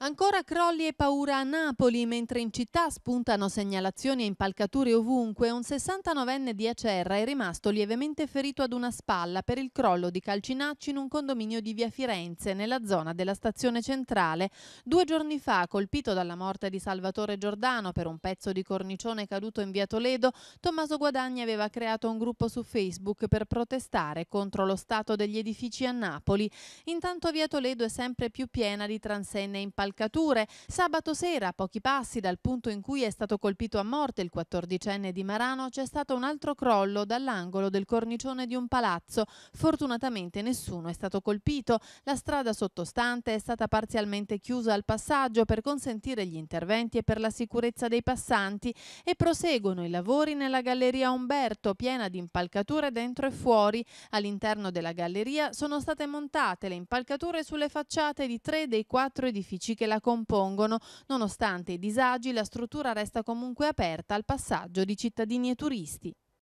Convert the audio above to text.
Ancora crolli e paura a Napoli, mentre in città spuntano segnalazioni e impalcature ovunque, un 69enne di Acerra è rimasto lievemente ferito ad una spalla per il crollo di calcinacci in un condominio di via Firenze, nella zona della stazione centrale. Due giorni fa, colpito dalla morte di Salvatore Giordano per un pezzo di cornicione caduto in via Toledo, Tommaso Guadagni aveva creato un gruppo su Facebook per protestare contro lo stato degli edifici a Napoli. Intanto via Toledo è sempre più piena di transenne impalcature cavalcature. Sabato sera, a pochi passi dal punto in cui è stato colpito a morte il 14enne di Marano, c'è stato un altro crollo dall'angolo del cornicione di un palazzo. Fortunatamente nessuno è stato colpito. La strada sottostante è stata parzialmente chiusa al passaggio per consentire gli interventi e per la sicurezza dei passanti e proseguono i lavori nella Galleria Umberto, piena di impalcature dentro e fuori. All'interno della galleria sono state montate le impalcature sulle facciate di tre dei quattro edifici che la compongono. Nonostante i disagi, la struttura resta comunque aperta al passaggio di cittadini e turisti.